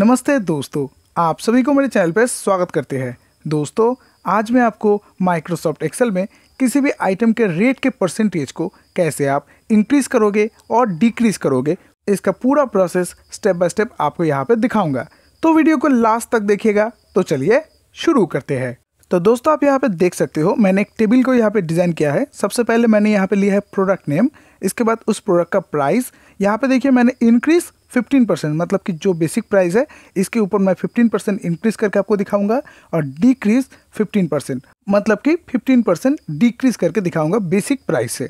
नमस्ते दोस्तों आप सभी को मेरे चैनल पर स्वागत करते हैं दोस्तों आज मैं आपको माइक्रोसॉफ्ट एक्सेल में किसी भी आइटम के रेट के परसेंटेज को कैसे आप इंक्रीज करोगे और डिक्रीज करोगे इसका पूरा प्रोसेस स्टेप बाय स्टेप आपको यहाँ पर दिखाऊंगा तो वीडियो को लास्ट तक देखिएगा तो चलिए शुरू करते हैं तो दोस्तों आप यहाँ पे देख सकते हो मैंने एक टेबल को यहाँ पे डिज़ाइन किया है सबसे पहले मैंने यहाँ पे लिया है प्रोडक्ट नेम इसके बाद उस प्रोडक्ट का प्राइस यहाँ पे देखिए मैंने इंक्रीज़ 15 परसेंट मतलब कि जो बेसिक प्राइस है इसके ऊपर मैं 15 परसेंट इंक्रीज करके आपको दिखाऊंगा और डिक्रीज 15 परसेंट मतलब कि 15 परसेंट डिक्रीज करके दिखाऊंगा बेसिक प्राइस से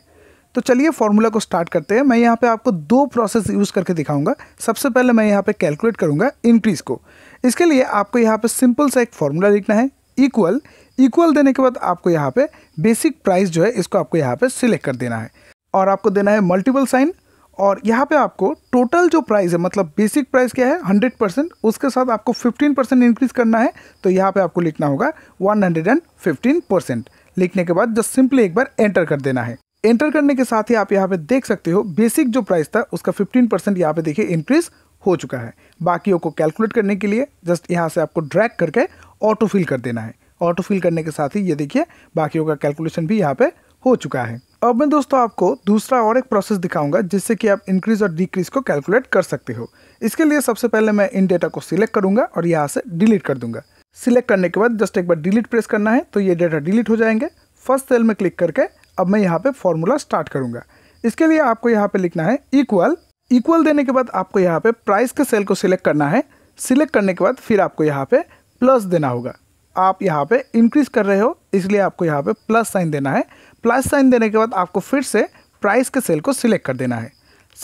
तो चलिए फार्मूला को स्टार्ट करते हैं मैं यहाँ पे आपको दो प्रोसेस यूज़ करके दिखाऊंगा सबसे पहले मैं यहाँ पे कैलकुलेट करूँगा इंक्रीज़ को इसके लिए आपको यहाँ पे सिंपल सा एक फार्मूला लिखना है इक्वल इक्वल देने के बाद आपको यहाँ पे बेसिक प्राइस जो है इसको आपको यहाँ पे सिलेक्ट कर देना है और आपको देना है मल्टीपल साइन और यहाँ पे आपको टोटल जो प्राइस है मतलब बेसिक प्राइस क्या है 100 परसेंट उसके साथ आपको 15 परसेंट इंक्रीज करना है तो यहाँ पे आपको लिखना होगा 115 परसेंट लिखने के बाद जस्ट सिंपली एक बार एंटर कर देना है एंटर करने के साथ ही आप यहाँ पे देख सकते हो बेसिक जो प्राइस था उसका 15 परसेंट यहाँ पे देखिए इंक्रीज हो चुका है बाकियों को कैलकुलेट करने के लिए जस्ट यहाँ से आपको ड्रैक करके ऑटो फिल कर देना है ऑटो फिल करने के साथ ही ये देखिए बाकियों का कैलकुलेशन भी यहाँ पे हो चुका है अब मैं दोस्तों आपको दूसरा और एक प्रोसेस दिखाऊंगा जिससे कि आप इंक्रीज और डिक्रीज को कैलकुलेट कर सकते हो इसके लिए सबसे पहले मैं इन डेटा को सिलेक्ट करूंगा और यहाँ से डिलीट कर दूंगा सिलेक्ट करने के बाद जस्ट एक बार डिलीट प्रेस करना है तो ये डेटा डिलीट हो जाएंगे फर्स्ट सेल में क्लिक करके अब मैं यहाँ पे फॉर्मूला स्टार्ट करूंगा इसके लिए आपको यहाँ पे लिखना है इक्वल इक्वल देने के बाद आपको यहाँ पे प्राइस के सेल को सिलेक्ट करना है सिलेक्ट करने के बाद फिर आपको यहाँ पे प्लस देना होगा आप यहाँ पे इंक्रीज कर रहे हो इसलिए आपको यहाँ पे प्लस साइन देना है प्लस साइन देने के बाद आपको फिर से प्राइस के सेल को सिलेक्ट कर देना है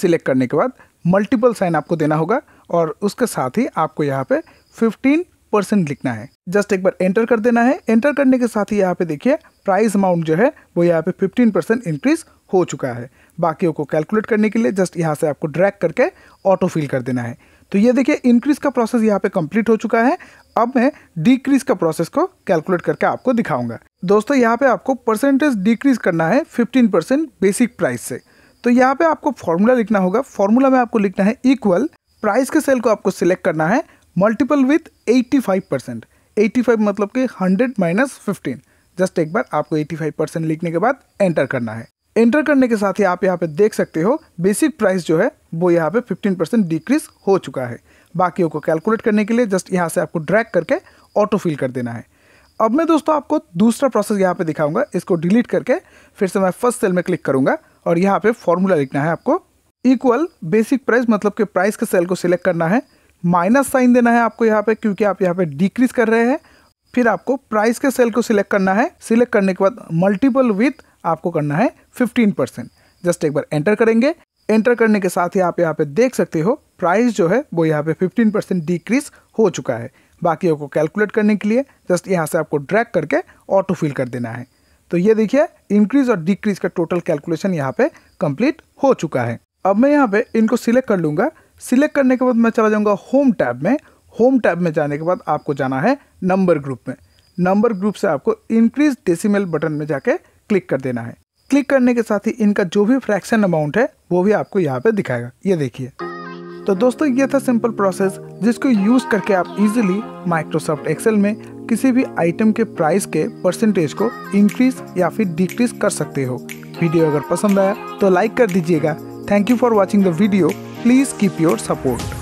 सिलेक्ट करने के बाद मल्टीपल साइन आपको देना होगा और उसके साथ ही आपको यहाँ पे 15 परसेंट लिखना है जस्ट एक बार एंटर कर देना है एंटर करने के साथ ही यहाँ पे देखिए प्राइस अमाउंट जो है वो यहाँ पे 15 परसेंट इंक्रीज हो चुका है बाकियों को कैलकुलेट करने के लिए जस्ट यहाँ से आपको ड्रैग करके ऑटो फिल कर देना है तो ये देखिए इंक्रीज का प्रोसेस यहाँ पे कंप्लीट हो चुका है अब मैं डिक्रीज का प्रोसेस को कैलकुलेट करके आपको दिखाऊंगा दोस्तों यहाँ पे आपको परसेंटेज डिक्रीज करना है 15 परसेंट बेसिक प्राइस से तो यहाँ पे आपको फॉर्मूला लिखना होगा फॉर्मूला में आपको लिखना है इक्वल प्राइस के सेल को आपको सिलेक्ट करना है multiple with eighty percent eighty मतलब कि हंड्रेड माइनस फिफ्टीन जस्ट एक बार आपको एट्टी परसेंट लिखने के बाद एंटर करना है एंटर करने के साथ ही आप यहाँ पे देख सकते हो बेसिक प्राइस जो है वो यहाँ पे 15 परसेंट डिक्रीज हो चुका है बाकियों को कैलकुलेट करने के लिए जस्ट यहाँ से आपको ड्रैग करके ऑटो फिल कर देना है अब मैं दोस्तों आपको दूसरा प्रोसेस यहाँ पे दिखाऊंगा इसको डिलीट करके फिर से मैं फर्स्ट सेल में क्लिक करूंगा और यहाँ पे फॉर्मूला लिखना है आपको इक्वल बेसिक प्राइस मतलब कि प्राइस के सेल को सिलेक्ट करना है माइनस साइन देना है आपको यहाँ पे क्योंकि आप यहाँ पे डिक्रीज कर रहे हैं फिर आपको प्राइस के सेल को सिलेक्ट करना है सिलेक्ट करने के बाद मल्टीपल विथ आपको करना है फिफ्टीन परसेंट जस्ट एक बार एंटर करेंगे एंटर करने के साथ ही आप यहाँ पे देख सकते हो प्राइस जो है वो यहाँ पे 15 परसेंट डिक्रीज हो चुका है बाकी को कैलकुलेट करने के लिए जस्ट यहाँ से आपको ड्रैग करके ऑटो फिल कर देना है तो ये देखिए इंक्रीज और डिक्रीज का टोटल कैलकुलेशन यहाँ पे कंप्लीट हो चुका है अब मैं यहाँ पे इनको सिलेक्ट कर लूँगा सिलेक्ट करने के बाद मैं चला जाऊँगा होम टैब में होम टैब में जाने के बाद आपको जाना है नंबर ग्रुप में नंबर ग्रुप से आपको इंक्रीज डेसिमल बटन में जाके क्लिक कर देना है क्लिक करने के साथ ही इनका जो भी फ्रैक्शन अमाउंट है वो भी आपको यहाँ पे दिखाएगा ये देखिए तो दोस्तों ये था सिंपल प्रोसेस जिसको यूज करके आप इजीली माइक्रोसॉफ्ट एक्सेल में किसी भी आइटम के प्राइस के परसेंटेज को इंक्रीज या फिर डिक्रीज कर सकते हो वीडियो अगर पसंद आया तो लाइक कर दीजिएगा thank you for watching the video please keep your support